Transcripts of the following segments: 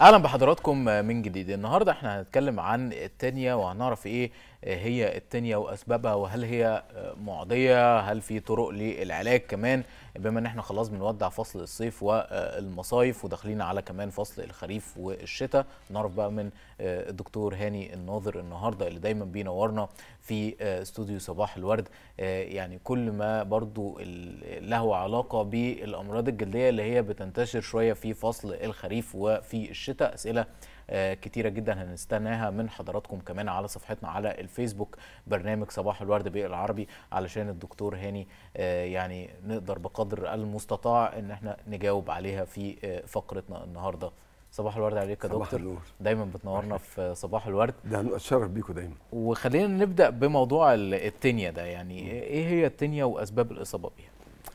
اهلا بحضراتكم من جديد النهارده احنا هنتكلم عن التانية وهنعرف ايه هي التانية واسبابها وهل هي معضيه هل في طرق للعلاج كمان بما ان احنا خلاص بنودع فصل الصيف والمصايف وداخلين على كمان فصل الخريف والشتاء نعرف بقى من آه، الدكتور هاني الناظر النهارده اللي دايما بينورنا في آه، استوديو صباح الورد آه، يعني كل ما برضو له علاقه بالامراض الجلديه اللي هي بتنتشر شويه في فصل الخريف وفي الشتاء اسئله آه، كتيره جدا هنستناها من حضراتكم كمان على صفحتنا على الفيسبوك برنامج صباح الورد بالعربي علشان الدكتور هاني آه، يعني نقدر بقدر المستطاع ان احنا نجاوب عليها في آه، فقرتنا النهارده صباح الورد عليك يا دكتور النور. دايما بتنورنا في صباح الورد ده نتشرف بيكم دايما وخلينا نبدا بموضوع التينيا ده يعني ايه هي التينيا واسباب الاصابه بيها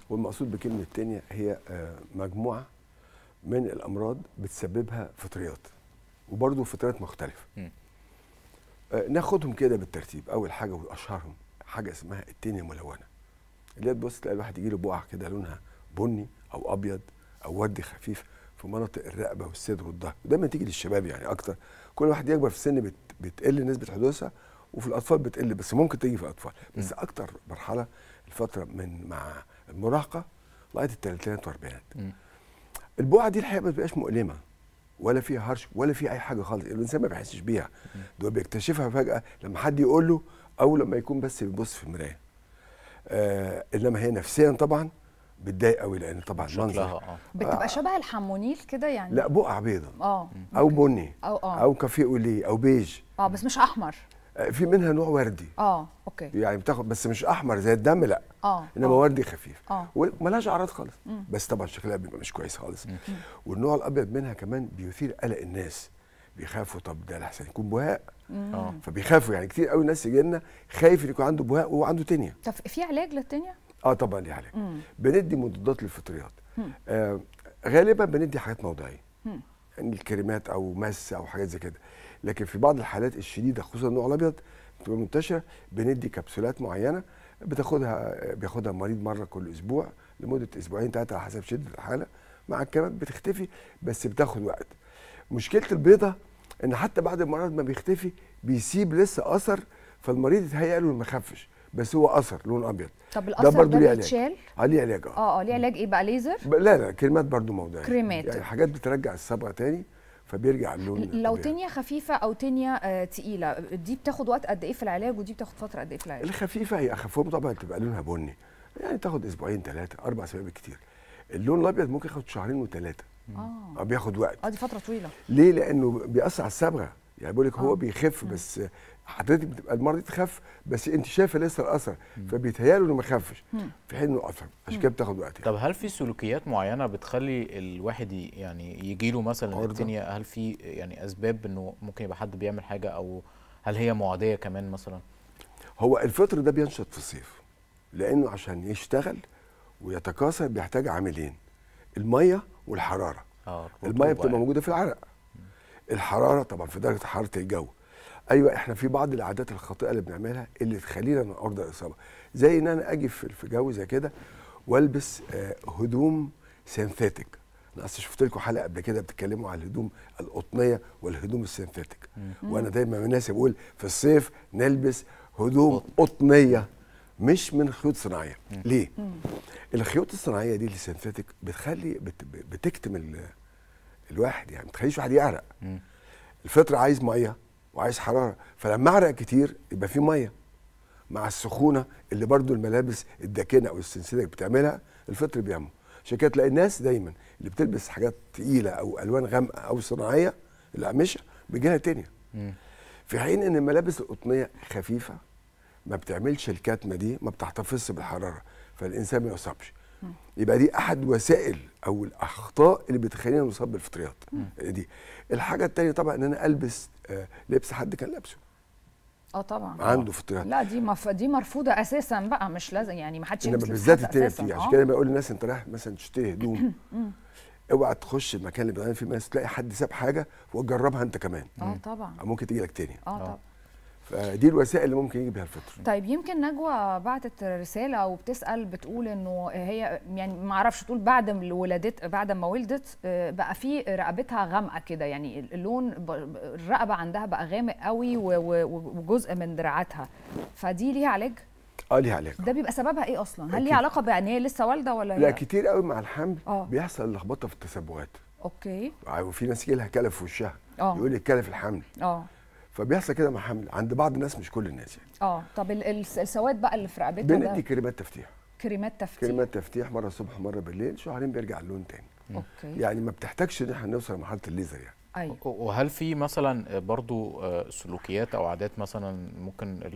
والمقصود بكلمه التينيا هي مجموعه من الامراض بتسببها فطريات وبرضه فترات مختلفه آه ناخدهم كده بالترتيب اول حاجه واشهرهم حاجه اسمها التينيا الملونه اللي هي تبص تلاقي الواحد يجي له بقع كده لونها بني او ابيض او ودي خفيف في مناطق الرقبه والصدر والظهر ودايما تيجي للشباب يعني اكتر كل واحد يكبر في السن بت... بتقل نسبه حدوثها وفي الاطفال بتقل بس ممكن تيجي في الاطفال بس اكتر مرحله الفتره من مع المراهقه لغايه الثلاثينات والاربعينات البقعه دي الحقيقه ما بتبقاش مؤلمه ولا في هرش ولا في اي حاجه خالص الانسان ما بيحسش بيها ده بيكتشفها فجاه لما حد يقول له او لما يكون بس بيبص في المرايه آه انما هي نفسيا طبعا بتضايق قوي لان طبعا منظر آه. بتبقى آه. شبه الحمونيل كده يعني لا بقع بيضة اه او بني او اه او كافيه اوليه او بيج اه بس مش احمر في منها نوع وردي اه اوكي يعني بتاخد بس مش احمر زي الدم لا اه انما أوه. وردي خفيف اه وملهاش اعراض خالص مم. بس طبعا شكلها بيبقى مش كويس خالص مم. والنوع الابيض منها كمان بيثير قلق الناس بيخافوا طب ده احسن يكون بهاء اه فبيخافوا يعني كتير قوي ناس يجي لنا خايف يكون عنده بهاء وهو عنده تنيا طب في علاج للتنيا؟ اه طبعا ليه علاج بندي مضادات للفطريات آه غالبا بندي حاجات موضعيه الكريمات او مس او حاجات زي كده لكن في بعض الحالات الشديده خصوصا النوع الابيض بتبقى منتشره بندي كبسولات معينه بتاخدها بياخدها المريض مره كل اسبوع لمده اسبوعين ثلاثه على حسب شده الحاله مع الكريمات بتختفي بس بتاخد وقت مشكله البيضه ان حتى بعد المرض ما بيختفي بيسيب لسه اثر فالمريض يتهيأ له ما خفش بس هو اثر لون ابيض طب الاثر ده, ليه علاج اه ليه علاج آه. اه اه ليه علاج ايه بقى ليزر لا لا كريمات برضو موضوعيه كريمات يعني حاجات بترجع الصبغه تاني فبيرجع اللون لو الطبيعي. تنيه خفيفه او تنيه آه تقيله دي بتاخد وقت قد ايه في العلاج ودي بتاخد فتره قد ايه في العلاج الخفيفه هي اخفهم طبعا تبقى لونها بني يعني تاخد اسبوعين ثلاثه اربع اسابيع بالكثير اللون الابيض ممكن ياخد شهرين وثلاثه آه. اه بياخد وقت اه دي فتره طويله ليه لانه بيأثر على الصبغه يعني بيقول لك هو آه. بيخف بس حضرتك بتبقى المره دي تخف بس انت شايفه لسه الاثر فبيتهيأله انه ما خفش في حين انه اثر عشان كده بتاخد وقت طب هل في سلوكيات معينه بتخلي الواحد يعني يجي له مثلا الدنيا هل في يعني اسباب انه ممكن يبقى حد بيعمل حاجه او هل هي معاديه كمان مثلا؟ هو الفطر ده بينشط في الصيف لانه عشان يشتغل ويتكاثر بيحتاج عاملين الميه والحراره آه الميه بتبقى يعني. موجوده في العرق الحراره طبعا في درجه حراره الجو ايوه احنا في بعض العادات الخاطئه اللي بنعملها اللي تخلينا نعرض الاصابه زي ان انا اجي في جو زي كده والبس آه، هدوم سينثيتك انا اصل شفت لكم حلقه قبل كده بتتكلموا على الهدوم القطنيه والهدوم السينثيتك وانا دايما من الناس بقول في الصيف نلبس هدوم قطنيه مش من خيوط صناعيه ليه الخيوط الصناعيه دي السينثيتك بتخلي بت بتكتم الواحد يعني ما تخليش واحد يعرق الفطر عايز ميه وعايز حراره فلما اعرق كتير يبقى في ميه مع السخونه اللي برضو الملابس الداكنه او السنسله بتعملها الفطر بيعمل عشان كده تلاقي الناس دايما اللي بتلبس حاجات تقيله او الوان غامقه او صناعيه الاقمشه بيجي تانية في حين ان الملابس القطنيه خفيفه ما بتعملش الكتمه دي ما بتحتفظش بالحراره فالانسان ما يصابش يبقى دي احد وسائل او الاخطاء اللي بتخلينا نصاب بالفطريات يعني دي الحاجه الثانيه طبعا ان انا البس آه، لبس حد كان لابسه اه طبعا عنده فطريات لا دي مف... دي مرفوضه اساسا بقى مش لازم يعني ما حدش يلبس بالذات التاني يعني. عشان آه. كده بقول للناس انت رايح مثلا تشتري هدوم اوعى تخش المكان اللي بيبقى فيه ناس تلاقي حد ساب حاجه وتجربها انت كمان اه طبعا ممكن تيجي لك تاني اه طبعا فدي الوسائل اللي ممكن يجي بيها الفطر طيب يمكن نجوى بعتت رساله وبتسال بتقول انه هي يعني ما اعرفش تقول بعد ولدت بعد ما ولدت آه، بقى في رقبتها غامقه كده يعني اللون الرقبه عندها بقى غامق قوي وجزء من دراعاتها فدي ليها علاج اه ليها علاقه ده بيبقى سببها ايه اصلا هل ليها علاقه بان هي لسه والده ولا لا كتير قوي مع الحمل أوه. بيحصل لخبطه في التسببات اوكي آه، وفي ناس يجي لها كلف في وشها آه. يقول لك كلف الحمل اه فبيحصل كده مع حمل عند بعض الناس مش كل الناس يعني اه طب السواد بقى اللي في رقبتنا بندي كريمات تفتيح كريمات تفتيح كريمات تفتيح مره الصبح ومره بالليل شهرين بيرجع اللون تاني اوكي يعني ما بتحتاجش ان احنا نوصل لمرحله الليزر يعني أيوة. وهل في مثلا برضو آه، سلوكيات او عادات مثلا ممكن آه،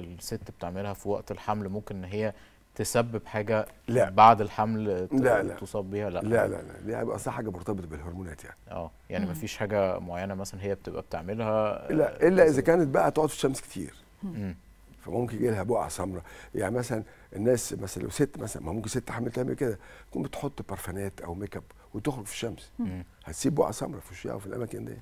الست بتعملها في وقت الحمل ممكن ان هي تسبب حاجه لا. بعد الحمل لا لا. تصاب بيها لا لا لا لا دي اصلا حاجه مرتبطه بالهرمونات يعني اه يعني مفيش حاجه معينه مثلا هي بتبقى بتعملها لا الا آه، اذا كانت بقى تقعد في الشمس كتير مم. فممكن يجي لها بقعه سمراء يعني مثلا الناس مثلا لو ست مثلا ما ممكن ست حامل تعمل كده تكون بتحط برفانات او ميك اب وتخرج في الشمس هتسيب بقعه سمراء في الشيا وفي الاماكن دي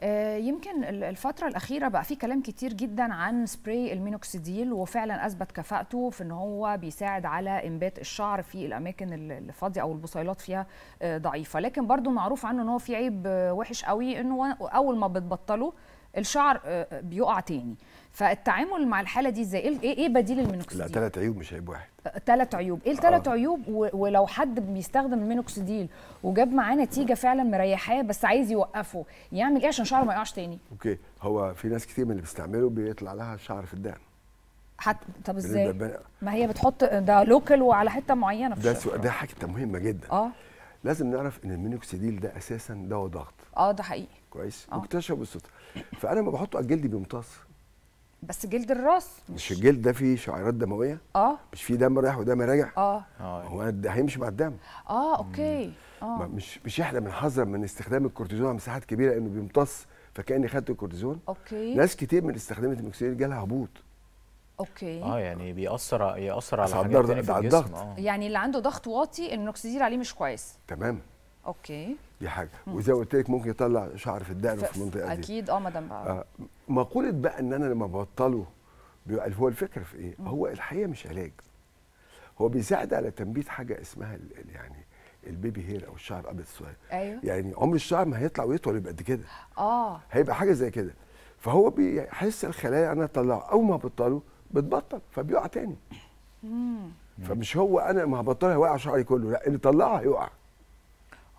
آه، يمكن الفتره الاخيره بقى في كلام كتير جدا عن سبراي المينوكسيديل وفعلا اثبت كفاءته في ان هو بيساعد على انبات الشعر في الاماكن الفاضيه او البصيلات فيها آه، ضعيفه لكن برضو معروف عنه ان هو في عيب آه، وحش قوي انه اول ما بتبطله الشعر بيقع تاني فالتعامل مع الحاله دي ازاي ايه ايه بديل المينوكسيديل لا ثلاث عيوب مش عيب واحد ثلاث أه، عيوب ايه الثلاث آه. عيوب ولو حد بيستخدم المينوكسيديل وجاب معاه نتيجه فعلا مريحاه بس عايز يوقفه يعمل ايه عشان شعره ما يقعش تاني اوكي هو في ناس كتير من اللي بيستعمله بيطلع لها شعر في الدقن حتى طب يعني ازاي ما هي بتحط ده لوكال وعلى حته معينه في ده سو... ده حاجه مهمه جدا اه لازم نعرف ان المينوكسيديل ده اساسا دواء ضغط اه ده حقيقي كويس آه. مكتشف بالصدفه فانا لما بحطه على جلدي بيمتص بس جلد الراس مش الجلد ده فيه شعيرات دمويه اه مش فيه دم رايح ودم راجع اه, آه. هو ده هيمشي مع الدم اه اوكي اه مش مش احنا بنحذر من استخدام الكورتيزون على مساحات كبيره لانه بيمتص فكاني خدت الكورتيزون اوكي ناس كتير من استخدمت الاكسجين جالها هبوط اوكي اه يعني بيأثر يأثر على حاجات تانية في الجسم الضغط. آه. يعني اللي عنده ضغط واطي النوكسيدير عليه مش كويس تمام اوكي دي حاجه وزي ما قلت لك ممكن يطلع شعر في الدقن في المنطقه دي اكيد اه مدام بقى آه، مقوله بقى ان انا لما ببطله بيبقى هو الفكره في ايه؟ مم. هو الحقيقه مش علاج هو بيساعد على تنبيت حاجه اسمها يعني البيبي هير او الشعر الابيض الصغير ايوه يعني عمر الشعر ما هيطلع ويطول يبقى قد كده اه هيبقى حاجه زي كده فهو بيحس الخلايا انا اطلعه اول ما بطله بتبطل فبيقع تاني مم. فمش هو انا ما هبطلها هيوقع شعري كله لا اللي طلعها هيقع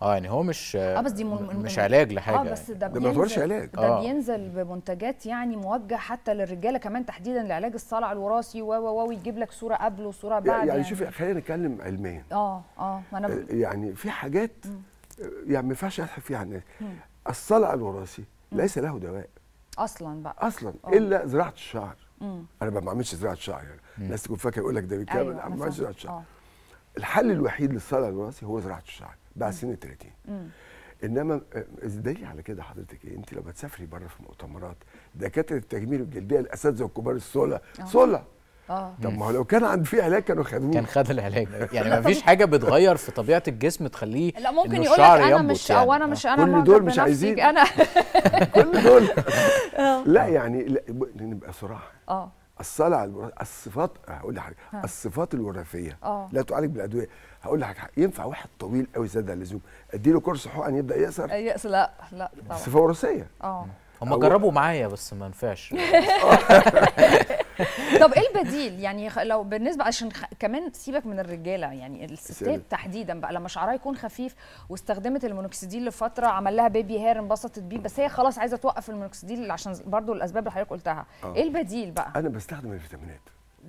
اه يعني هو مش اه بس دي م... مش علاج لحاجه اه بس يعني. ده ما يعتبرش علاج ده آه. بينزل بمنتجات يعني موجه حتى للرجاله كمان تحديدا لعلاج الصلع الوراثي و و و لك صوره قبل وصوره بعد يعني, يعني شوفي خلينا نتكلم علميا اه اه ما انا آه، ب... يعني في حاجات م. آه، يعني ما ينفعش اضحك فيها على الناس الصلع الوراثي ليس له دواء اصلا بقى اصلا أوه. الا زراعه الشعر مم. انا ما بعملش زراعه شعر يعني الناس تكون فاكره يقول لك ده بيتكلم أيوة. ما بعملش زراعه شعر اه. الحل الوحيد للصلع الوراثي هو زراعه الشعر بعد سن ال 30 انما ازاي آه، على كده حضرتك ايه انت لما تسافري بره في مؤتمرات دكاتره التجميل والجلديه الاساتذه الكبار السولا آه. سولا اه طب ما هو لو كان عند في علاج كانوا خدوه كان خد العلاج يعني ما فيش حاجه بتغير في طبيعه الجسم تخليه لا ممكن يقول لك انا مش يعني. او انا مش انا كل دول مش عايزين انا كل دول آه. لا يعني لا نبقى صراحه اه الصلع الوراثي الصفات هقول لحضرتك الصفات الوراثيه آه. لا تعالج بالادويه هقول لحضرتك ينفع واحد طويل قوي زاد عن اللزوم اديله كورس حقن يبدا يقصر يقصر لا لا طبعا صفه وراثيه اه هم جربوا معايا بس ما نفعش طب ايه البديل يعني لو بالنسبه عشان كمان سيبك من الرجاله يعني الستات تحديدا بقى لما شعرها يكون خفيف واستخدمت المونوكسيديل لفتره عمل لها بيبي هير انبسطت بيه بس هي خلاص عايزه توقف المونوكسيديل عشان برضو الاسباب اللي حضرتك قلتها آه. ايه البديل بقى انا بستخدم الفيتامينات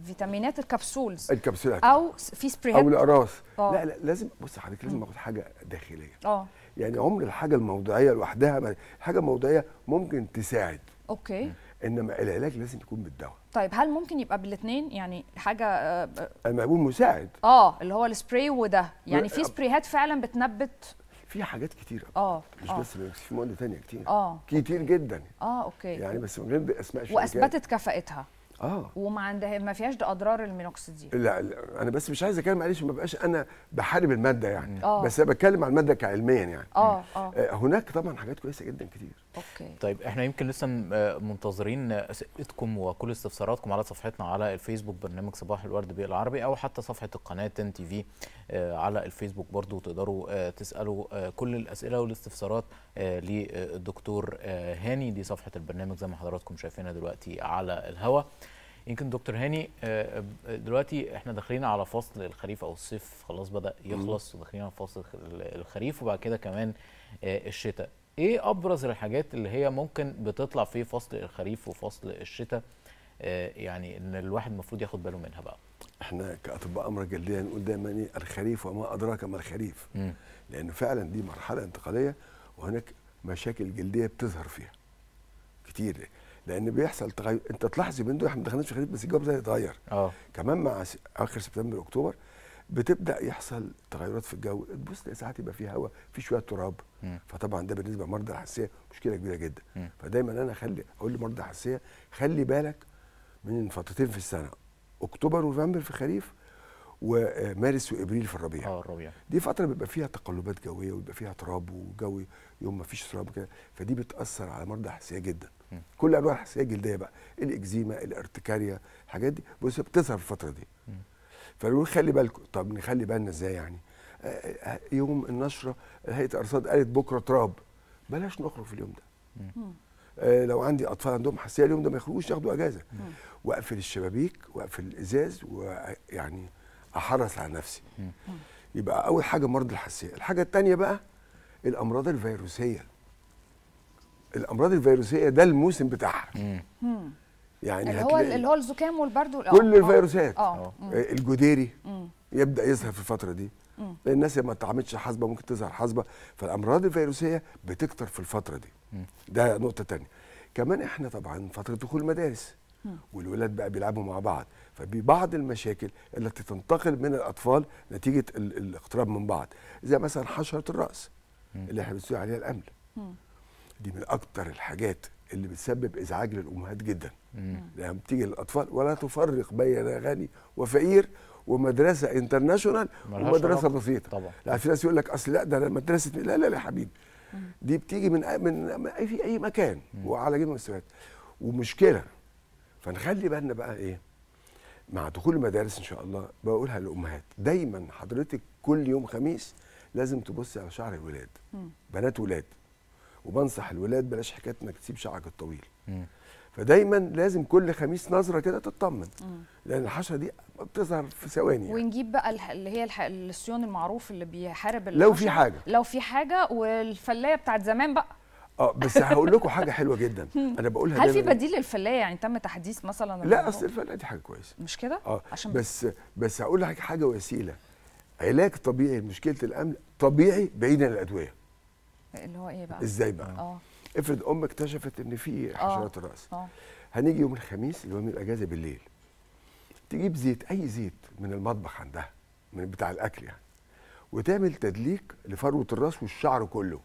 فيتامينات الكبسولز الكبسولات او في سبريهات او الاقراص آه. لا لا لازم بص حضرتك لازم اخد حاجه داخليه اه يعني عمر الحاجه الموضعيه لوحدها حاجه الموضعيه ممكن تساعد اوكي انما العلاج لازم يكون بالدواء طيب هل ممكن يبقى بالاثنين يعني حاجه آه، آه، اما بقول مساعد اه اللي هو السبراي وده يعني في آه. سبريهات فعلا بتنبت في حاجات كتير اه مش أوه. بس في مواد تانية كتير اه كتير جدا اه اوكي يعني بس من غير اسماء واثبتت كفاءتها اه وما عندها ما فيهاش اضرار المينوكسيدين لا, لا انا بس مش عايز اتكلم معلش ما بقاش انا بحارب الماده يعني أوه. بس انا بتكلم عن الماده كعلميا يعني آه،, اه اه هناك طبعا حاجات كويسه جدا كتير اوكي طيب احنا يمكن لسه آه، منتظرين اسئلتكم وكل استفساراتكم على صفحتنا على الفيسبوك برنامج صباح الورد بالعربي او حتى صفحه القناه تن تي في آه، على الفيسبوك برضو تقدروا تسالوا كل الاسئله والاستفسارات للدكتور هاني دي صفحه البرنامج زي ما حضراتكم شايفينها دلوقتي على الهواء يمكن دكتور هاني آه، آه، دلوقتي احنا داخلين على فصل الخريف او الصيف خلاص بدا يخلص وداخلين على فصل الخريف وبعد كده كمان آه، الشتاء ايه ابرز الحاجات اللي هي ممكن بتطلع في فصل الخريف وفصل الشتاء يعني ان الواحد المفروض ياخد باله منها بقى احنا كاطباء امر جلديه نقول دايما يعني ايه الخريف وما ادراك ما الخريف لان فعلا دي مرحله انتقاليه وهناك مشاكل جلديه بتظهر فيها كتير لان بيحصل تغير انت تلاحظي من دول احنا ما دخلناش في خريف بس الجو بدأ يتغير اه كمان مع اخر سبتمبر اكتوبر بتبدا يحصل تغيرات في الجو تبص تلاقي ساعات يبقى في هواء في شويه تراب مم. فطبعا ده بالنسبه لمرضى الحساسيه مشكله كبيره جدا مم. فدايما انا اخلي اقول لمرضى الحساسيه خلي بالك من فترتين في السنه اكتوبر ونوفمبر في الخريف ومارس وابريل في الربيع اه الربيع دي فتره بيبقى فيها تقلبات جويه ويبقى فيها تراب وجوي يوم ما فيش تراب كده فدي بتاثر على مرضى الحساسيه جدا كل انواع الحساسيه الجلديه بقى الاكزيما الارتكاريا الحاجات دي بص بتظهر الفتره دي فنقول خلي بالكم طب نخلي بالنا ازاي يعني آه، آه، يوم النشره هيئه الارصاد قالت بكره تراب بلاش نخرج في اليوم ده آه، لو عندي اطفال عندهم حساسيه اليوم ده ما يخرجوش ياخدوا اجازه واقفل الشبابيك واقفل الازاز ويعني احرص على نفسي يبقى اول حاجه مرض الحساسيه الحاجه الثانيه بقى الامراض الفيروسيه الامراض الفيروسيه ده الموسم بتاعها يعني اللي هو اللي هو الزكام والبرد كل الفيروسات أوه. اه. آه، الجديري مم. يبدا يظهر في الفتره دي مم. الناس ما تعملش حاسبه ممكن تظهر حاسبه فالامراض الفيروسيه بتكتر في الفتره دي مم. ده نقطه ثانيه كمان احنا طبعا فتره دخول المدارس والولاد بقى بيلعبوا مع بعض ففي بعض المشاكل التي تنتقل من الاطفال نتيجه الاقتراب من بعض زي مثلا حشره الراس اللي احنا بنسوي عليها الامل دي من اكتر الحاجات اللي بتسبب ازعاج للامهات جدا لما يعني بتيجي للاطفال ولا تفرق بين غني وفقير ومدرسه انترناشونال ومدرسه بسيطه طبعا لا في ناس يقول لك اصل لا ده مدرسه لا لا لا يا حبيبي دي بتيجي من من اي في اي مكان مم. وعلى جميع المستويات ومشكله فنخلي بالنا بقى ايه مع دخول المدارس ان شاء الله بقولها للامهات دايما حضرتك كل يوم خميس لازم تبصي على شعر الولاد مم. بنات ولاد وبنصح الولاد بلاش حكايه انك تسيب شعرك الطويل فدايما لازم كل خميس نظره كده تطمن لان الحشره دي بتظهر في ثواني يعني. ونجيب بقى اللي هي الصيون المعروف اللي بيحارب لو في حاجه لو في حاجه والفلايه بتاعت زمان بقى اه بس هقول لكم حاجه حلوه جدا انا بقولها هل في بديل للفلايه يعني تم تحديث مثلا لا اصل الفلايه دي حاجه كويسه مش كده اه عشان بس بس هقول لك حاجه وسيله علاج طبيعي لمشكله الامن طبيعي بعيدا عن الادويه اللي هو ايه بقى ازاي بقى اه افرض ام اكتشفت ان في حشرات آه. الراس اه هنيجي يوم الخميس اللي هو يوم الاجازه بالليل تجيب زيت اي زيت من المطبخ عندها من بتاع الاكل يعني وتعمل تدليك لفروه الراس والشعر كله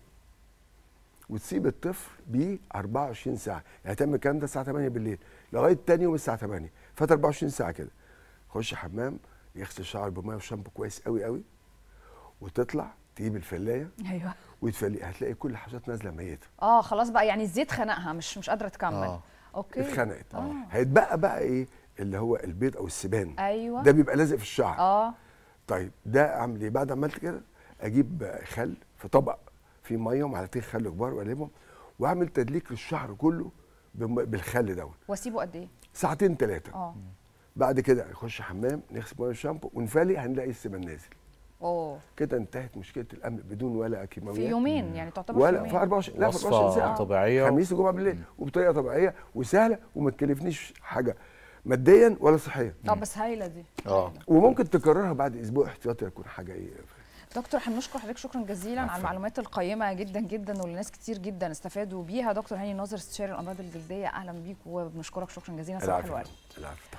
وتسيب الطفل بيه 24 ساعه يعني تعمل الكلام ده الساعه 8 بالليل لغايه تاني يوم الساعه 8 فات 24 ساعه كده خش حمام يغسل شعر بميه وشامبو كويس قوي قوي وتطلع تجيب الفلايه ايوه وتفلي هتلاقي كل الحشوات نازله ميته اه خلاص بقى يعني الزيت خنقها مش مش قادره تكمل آه. اوكي اتخنقت آه. آه. هيتبقى بقى ايه اللي هو البيض او السبان ايوه ده بيبقى لازق في الشعر اه طيب ده اعمل ايه بعد ما عملت كده اجيب خل في طبق فيه ميه ومعلقتين خل كبار واقلبهم واعمل تدليك للشعر كله بالخل دوت واسيبه قد ايه ساعتين ثلاثه اه بعد كده نخش حمام نغسل ميه الشامبو ونفلي هنلاقي السبان نازل اوه كده انتهت مشكله الامن بدون ولا كيماويات في يومين يعني تعتبر ولا يومين. في 24 لا في 24 ساعه طبيعيه خميس وجمعه بالليل وبطريقه طبيعيه وسهله وما تكلفنيش حاجه ماديا ولا صحيا طب آه، بس هايله دي اه وممكن تكررها بعد اسبوع احتياطي يكون حاجه ايه دكتور بنشكر حضرتك شكرا جزيلا عفو. على المعلومات القيمه جدا جدا واللي ناس كتير جدا استفادوا بيها دكتور هاني ناظر استشاري الامراض الجلديه اهلا بيك وبنشكرك شكرا جزيلا صباح الورد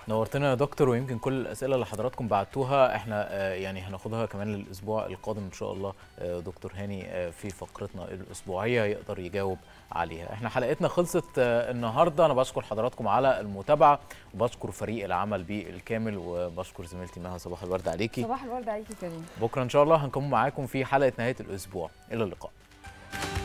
نورتنا يا دكتور ويمكن كل الاسئله اللي حضراتكم بعتوها احنا آه، يعني هناخدها كمان للاسبوع القادم ان شاء الله آه، دكتور هاني آه، في فقرتنا الاسبوعيه يقدر يجاوب عليها احنا حلقتنا خلصت النهارده انا بشكر حضراتكم على المتابعه وبشكر فريق العمل بالكامل وبشكر زميلتي مها صباح الورد عليكي صباح الورد عليكي كريم بكره ان شاء الله هنكون معاكم في حلقه نهايه الاسبوع الى اللقاء